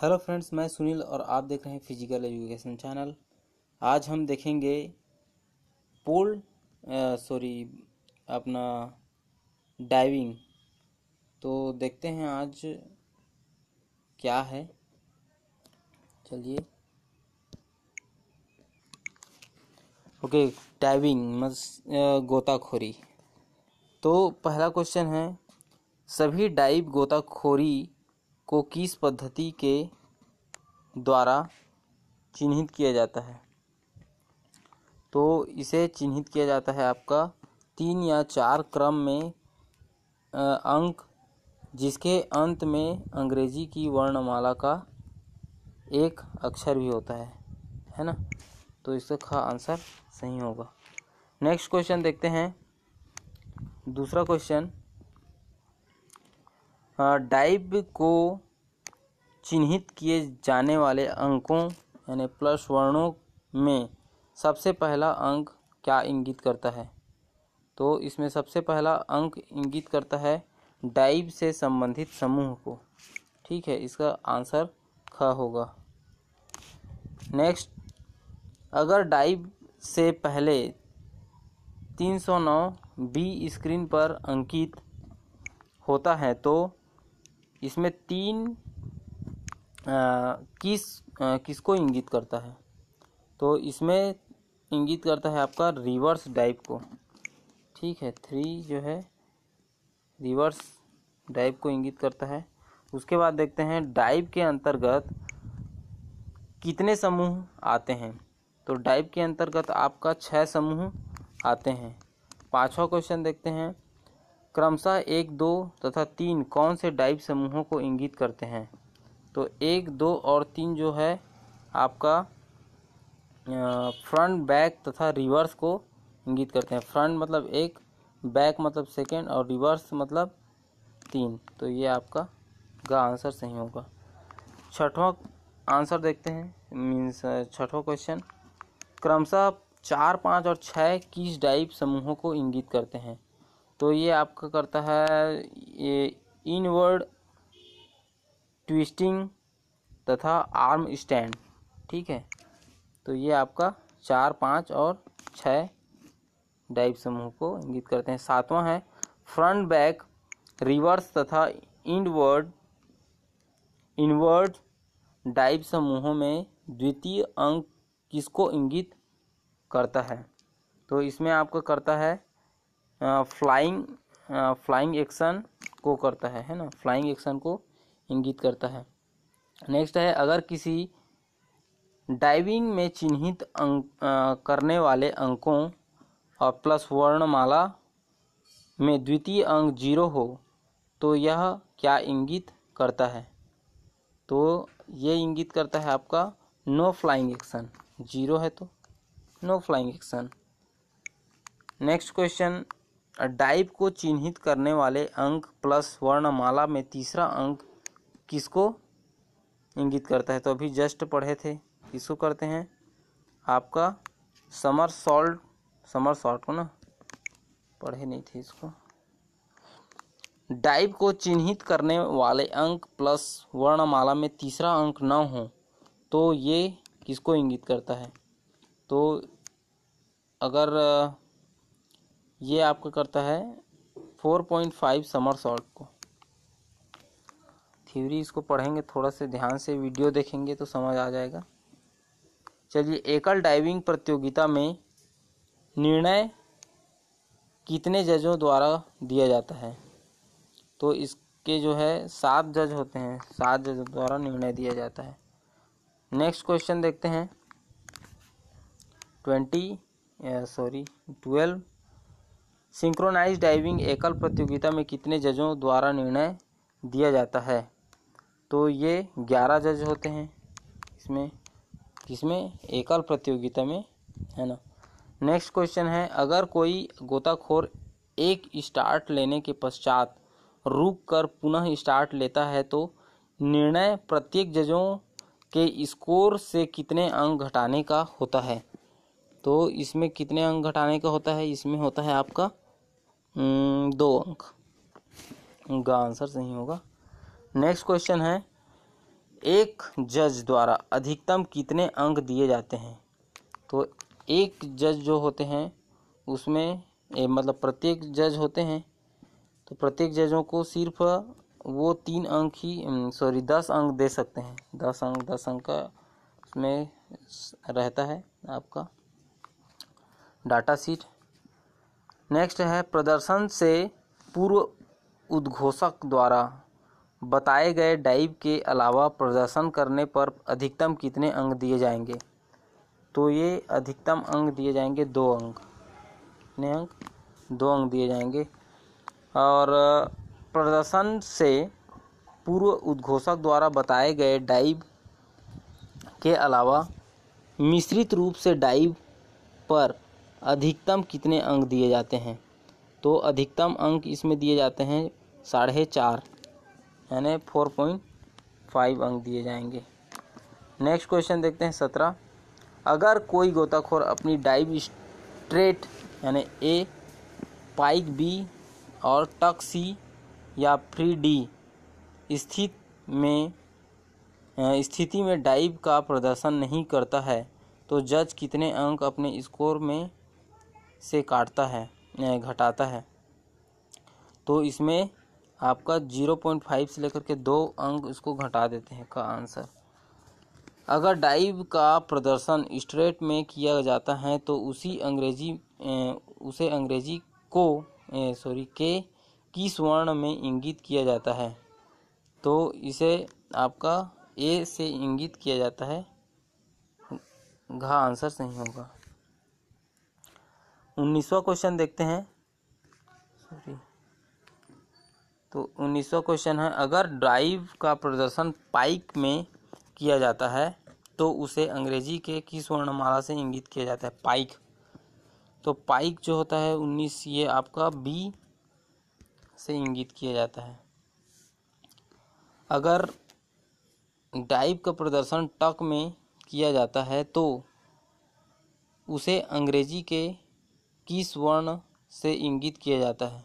hello friends मैं सुनील और आप देख रहे हैं फिजिकल एजुकेशन चैनल आज हम देखेंगे पोल सॉरी अपना डाइविंग तो देखते हैं आज क्या है चलिए ओके डाइविंग मत गोताखोरी तो पहला क्वेश्चन है सभी डाइव गोताखोरी को किस पद्धति के द्वारा चिन्हित किया जाता है तो इसे चिन्हित किया जाता है आपका तीन या चार क्रम में अंक जिसके अंत में अंग्रेजी की वर्णमाला का एक अक्षर भी होता है है ना तो इसका आंसर सही होगा नेक्स्ट क्वेश्चन देखते हैं दूसरा क्वेश्चन डाइव को चिन्हित किए जाने वाले अंकों यानी प्लस वर्णों में सबसे पहला अंक क्या इंगित करता है तो इसमें सबसे पहला अंक इंगित करता है डाइव से संबंधित समूह को ठीक है इसका आंसर ख होगा नेक्स्ट अगर डाइव से पहले 309 बी स्क्रीन पर अंकित होता है तो इसमें तीन आ, किस आ, किसको इंगित करता है तो इसमें इंगित करता है आपका रिवर्स डाइव को ठीक है थ्री जो है रिवर्स डाइव को इंगित करता है उसके बाद देखते हैं डाइव के अंतर्गत कितने समूह आते हैं तो डाइव के अंतर्गत आपका छः समूह आते हैं पांचवा क्वेश्चन देखते हैं क्रमशः एक दो तथा तीन कौन से डाइव समूहों को इंगित करते हैं तो एक दो और तीन जो है आपका फ्रंट बैक तथा रिवर्स को इंगित करते हैं फ्रंट मतलब एक बैक मतलब सेकेंड और रिवर्स मतलब तीन तो ये आपका का आंसर सही होगा छठवां आंसर देखते हैं मीन्स छठवां क्वेश्चन क्रमशः चार पाँच और छः किस डाइव समूहों को इंगित करते हैं तो ये आपका करता है ये इनवर्ड ट्विस्टिंग तथा आर्म स्टैंड ठीक है तो ये आपका चार पाँच और छः डाइव समूह को इंगित करते हैं सातवां है फ्रंट बैक रिवर्स तथा इनवर्ड इनवर्ड डाइव समूहों में द्वितीय अंक किसको इंगित करता है तो इसमें आपका करता है फ्लाइंग फ्लाइंग एक्शन को करता है है ना फ्लाइंग एक्शन को इंगित करता है नेक्स्ट है अगर किसी डाइविंग में चिन्हित अंक करने वाले अंकों और प्लस वर्णमाला में द्वितीय अंक जीरो हो तो यह क्या इंगित करता है तो ये इंगित करता है आपका नो फ्लाइंग एक्शन जीरो है तो no flying action next question dive को चिन्हित करने वाले अंक प्लस वर्णमाला में तीसरा अंक किसको इंगित करता है तो अभी जस्ट पढ़े थे किसको करते हैं आपका समर सॉल्ट समर सॉल्ट को ना पढ़े नहीं थे इसको डाइप को चिन्हित करने वाले अंक प्लस वर्णमाला में तीसरा अंक न हो तो ये किसको इंगित करता है तो अगर ये आपका करता है four point five somersault को थ्योरी इसको पढ़ेंगे थोड़ा से ध्यान से वीडियो देखेंगे तो समझ आ जाएगा चलिए एकल डाइविंग प्रतियोगिता में निर्णय कितने जजों द्वारा दिया जाता है तो इसके जो है सात जज होते हैं सात जजों द्वारा निर्णय दिया जाता है नेक्स्ट क्वेश्चन देखते हैं twenty sorry twelve synchronize diving एकल प्रतियोगिता में कितने जजों द्वारा निर्णय दिया जाता है तो ये ग्यारह जज होते हैं इसमें इसमें एकल प्रतियोगिता में है ना नेक्स्ट क्वेश्चन है अगर कोई गोताखोर एक स्टार्ट लेने के पश्चात रुक कर पुनः स्टार्ट लेता है तो निर्णय प्रत्येक जजों के स्कोर से कितने अंक घटाने का होता है तो इसमें कितने अंक घटाने का होता है इसमें होता है आपका हम्म, दो अंक उनका आंसर सही होगा नेक्स्ट क्वेश्चन है एक जज द्वारा अधिकतम कितने अंक दिए जाते हैं तो एक जज जो होते हैं उसमें ए, मतलब प्रत्येक जज होते हैं तो प्रत्येक जजों को सिर्फ वो तीन अंक ही सॉरी हम्म, दस अंक दे सकते हैं दस अंक दस अंक का उसमें रहता है आपका डाटा सीट नेक्स्ट है प्रदर्शन से पूर्व उद्घोषक द्वारा बताए गए डाइव के अलावा प्रदर्शन करने पर अधिकतम कितने अंक दिए जाएंगे तो ये अधिकतम अंक दिए जाएंगे दो अंक कितने अंक दो अंक दिए जाएंगे और प्रदर्शन से पूर्व उद्घोषक द्वारा बताए गए डाइव के अलावा मिश्रित रूप से डाइव पर अधिकतम कितने अंक दिए जाते हैं तो अधिकतम अंक इसमें दिए जाते हैं साढ़े चार यानी फोर पॉइंट फाइव अंक दिए जाएंगे नेक्स्ट क्वेश्चन देखते हैं सत्रह अगर कोई गोताखोर अपनी डाइव स्ट्रेट यानी ए पाइक बी और टक सी या फ्री डी स्थित में स्थिति में डाइव का प्रदर्शन नहीं करता है तो जज कितने अंक अपने स्कोर में से काटता है घटाता है तो इसमें आपका जीरो पॉइंट फाइव से लेकर के दो अंक इसको घटा देते हैं का आंसर अगर डाइव का प्रदर्शन स्ट्रेट में किया जाता है तो उसी अंग्रेजी उसे अंग्रेजी को सॉरी के किस वर्ण में इंगित किया जाता है तो इसे आपका ए से इंगित किया जाता है घा आंसर नहीं होगा उन्नीसवा क्वेश्चन देखते हैं सॉरी तो उन्नीसवा क्वेश्चन है अगर ड्राइव का प्रदर्शन पाइक में किया जाता है तो उसे अंग्रेजी के किस वर्णमाला से इंगित किया जाता है पाइक तो पाइक जो होता है उन्नीस ये आपका बी से इंगित किया जाता है अगर डाइव का प्रदर्शन टक में किया जाता है तो उसे अंग्रेजी के किस वर्ण से इंगित किया जाता है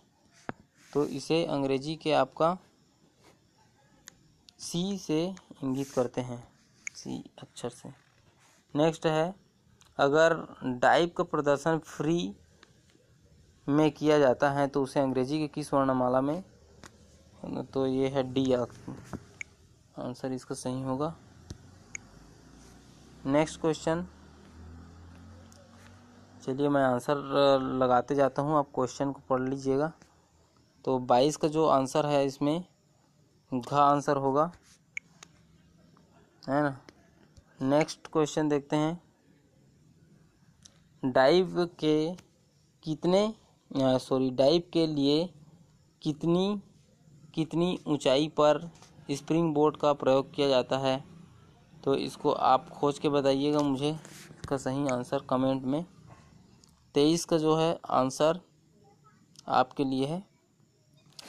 तो इसे अंग्रेजी के आपका सी से इंगित करते हैं सी अक्षर से नेक्स्ट है अगर डाइप का प्रदर्शन फ्री में किया जाता है तो उसे अंग्रेजी के किस वर्णमाला में तो ये है डी आंसर इसका सही होगा नेक्स्ट क्वेश्चन चलिए मैं आंसर लगाते जाता हूँ आप क्वेश्चन को पढ़ लीजिएगा तो बाईस का जो आंसर है इसमें घ आंसर होगा है ना नेक्स्ट क्वेश्चन देखते हैं डाइव के कितने सॉरी डाइव के लिए कितनी कितनी ऊंचाई पर स्प्रिंग बोर्ड का प्रयोग किया जाता है तो इसको आप खोज के बताइएगा मुझे इसका सही आंसर कमेंट में तेईस का जो है आंसर आपके लिए है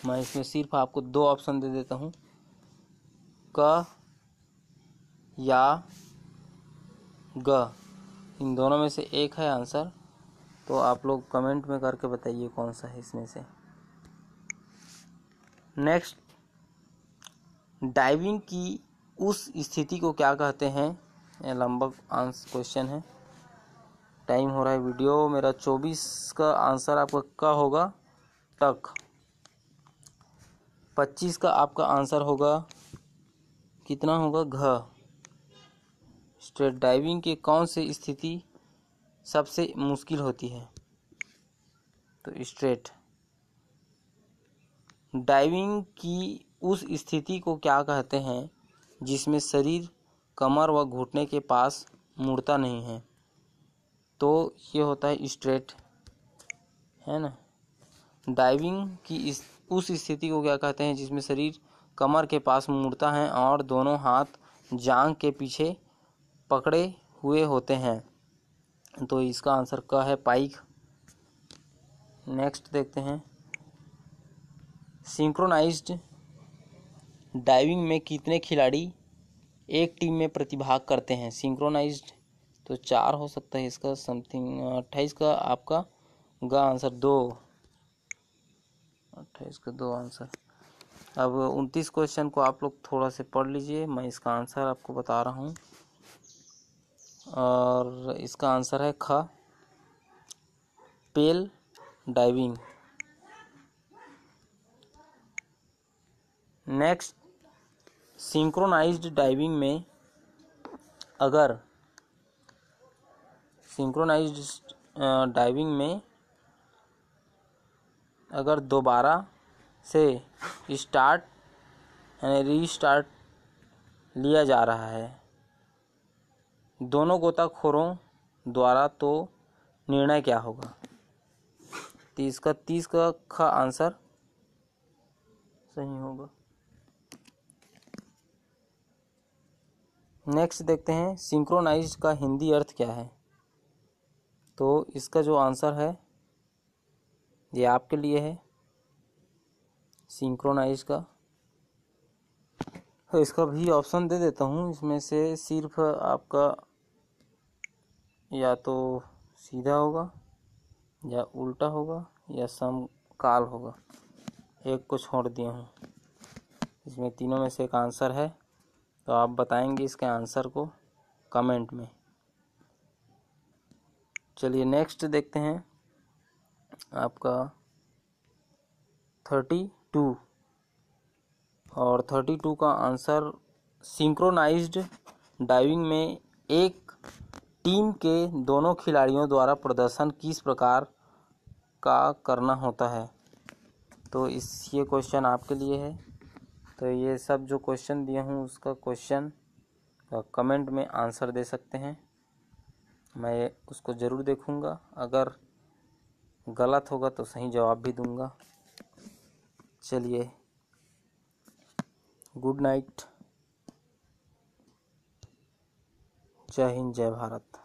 मैं इसमें सिर्फ आपको दो ऑप्शन दे देता हूँ क या ग इन दोनों में से एक है आंसर तो आप लोग कमेंट में करके बताइए कौन सा है इसमें से नेक्स्ट डाइविंग की उस स्थिति को क्या कहते हैं लंबा आंसर क्वेश्चन है टाइम हो रहा है वीडियो मेरा चौबीस का आंसर आपका क्या होगा टक पच्चीस का आपका आंसर होगा कितना होगा घ स्ट्रेट डाइविंग के कौन से स्थिति सबसे मुश्किल होती है तो स्ट्रेट डाइविंग की उस स्थिति को क्या कहते हैं जिसमें शरीर कमर व घुटने के पास मुड़ता नहीं है तो ये होता है स्ट्रेट है ना डाइविंग की इस उस स्थिति को क्या कहते हैं जिसमें शरीर कमर के पास मुड़ता है और दोनों हाथ जांग के पीछे पकड़े हुए होते हैं तो इसका आंसर क्या है पाइक नेक्स्ट देखते हैं सिंक्रोनाइज्ड डाइविंग में कितने खिलाड़ी एक टीम में प्रतिभाग करते हैं सिंक्रोनाइज्ड तो चार हो सकता है इसका समथिंग अट्ठाईस का आपका गा आंसर दो अट्ठाईस का दो आंसर अब उनतीस क्वेश्चन को आप लोग थोड़ा से पढ़ लीजिए मैं इसका आंसर आपको बता रहा हूँ और इसका आंसर है ख पेल डाइविंग नेक्स्ट सिंक्रोनाइज्ड डाइविंग में अगर सिंक्रोनाइज डाइविंग में अगर दोबारा से स्टार्ट यानी रीस्टार्ट लिया जा रहा है दोनों गोताखोरों द्वारा तो निर्णय क्या होगा तीस का तीस का खा आंसर सही होगा नेक्स्ट देखते हैं सिंक्रोनाइज का हिंदी अर्थ क्या है तो इसका जो आंसर है ये आपके लिए है सिंक्रोनाइज का तो इसका भी ऑप्शन दे देता हूँ इसमें से सिर्फ आपका या तो सीधा होगा या उल्टा होगा या सम काल होगा एक को छोड़ दिया हूँ इसमें तीनों में से एक आंसर है तो आप बताएंगे इसके आंसर को कमेंट में चलिए नेक्स्ट देखते हैं आपका थर्टी टू और थर्टी टू का आंसर सिंक्रोनाइज्ड डाइविंग में एक टीम के दोनों खिलाड़ियों द्वारा प्रदर्शन किस प्रकार का करना होता है तो इस ये क्वेश्चन आपके लिए है तो ये सब जो क्वेश्चन दिए हूँ उसका क्वेश्चन कमेंट में आंसर दे सकते हैं मैं उसको ज़रूर देखूँगा अगर गलत होगा तो सही जवाब भी दूँगा चलिए गुड नाइट जय हिंद जय भारत